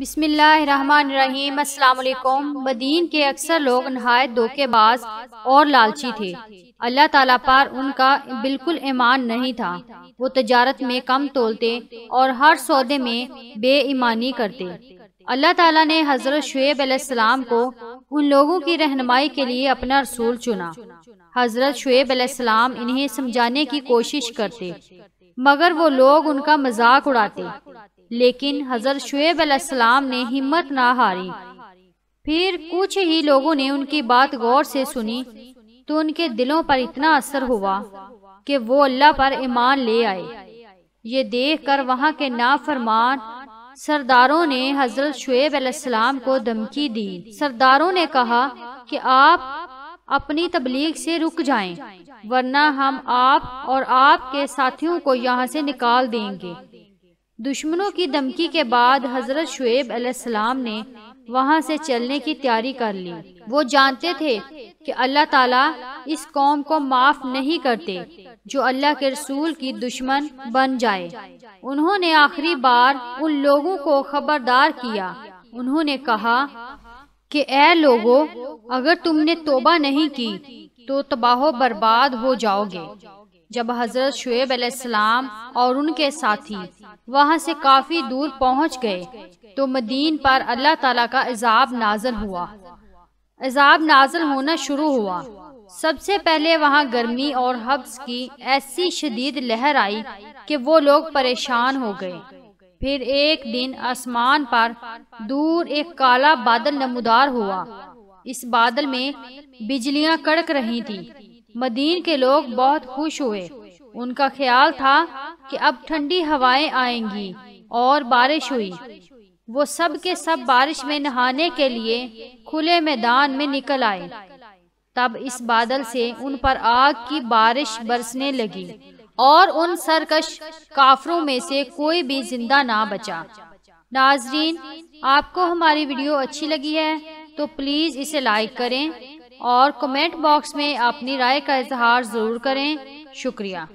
बिसमीम अल्लाम मदीन के अक्सर लोग नहायत धोखेबाज और लालची थे अल्लाह ताला पर उनका बिल्कुल ईमान नहीं था वो तजारत में कम तोलते और हर सौदे में बेईमानी करते अल्लाह ताला ने हज़रत शुएब अलैहिस्सलाम को उन लोगों की रहनमाई के लिए अपना रसूल चुना हज़रत शुएब अलैहिस्सलाम इन्हें समझाने की कोशिश करते मगर वो लोग उनका मजाक उड़ाते लेकिन हजरत शुएब अलैहिस्सलाम ने हिम्मत ना हारी फिर कुछ ही लोगों ने उनकी बात गौर से सुनी तो उनके दिलों पर इतना असर हुआ कि वो अल्लाह पर ईमान ले आए ये देखकर वहाँ के नाफरमान सरदारों ने हजरत शुएब अलैहिस्सलाम को धमकी दी सरदारों ने कहा कि आप अपनी तबलीग से रुक जाएं, वरना हम आप और आपके साथियों को यहाँ से निकाल देंगे दुश्मनों की धमकी के बाद हजरत शुएब अलैहिस्सलाम ने वहाँ से चलने की तैयारी कर ली वो जानते थे कि अल्लाह ताला इस कौम को माफ नहीं करते जो अल्लाह के रसूल की दुश्मन बन जाए उन्होंने आखिरी बार उन लोगों को खबरदार किया उन्होंने कहा कि ए लोगो अगर तुमने तोबा नहीं की तो तबाह बर्बाद हो जाओगे जब हजरत शुएब अलैहिस्सलाम और उनके साथी वहां से काफी दूर पहुंच गए तो मदीन पर अल्लाह ताला का अजाब नाजल हुआ अजाब नाजल होना शुरू हुआ सबसे पहले वहां गर्मी और हब्स की ऐसी शदीद लहर आई कि वो लोग परेशान हो गए फिर एक दिन आसमान पर दूर एक काला बादल नमदार हुआ इस बादल में बिजलियां कड़क रही थी मदीन के लोग बहुत खुश हुए उनका ख्याल था कि अब ठंडी हवाएं आएंगी और बारिश हुई वो सब के सब बारिश में नहाने के लिए खुले मैदान में निकल आए तब इस बादल से उन पर आग की बारिश बरसने लगी और उन सरकश काफरों में से कोई भी जिंदा ना बचा नाजरीन आपको हमारी वीडियो अच्छी लगी है तो प्लीज़ इसे लाइक करें और कमेंट बॉक्स में अपनी राय का इजहार ज़रूर करें शुक्रिया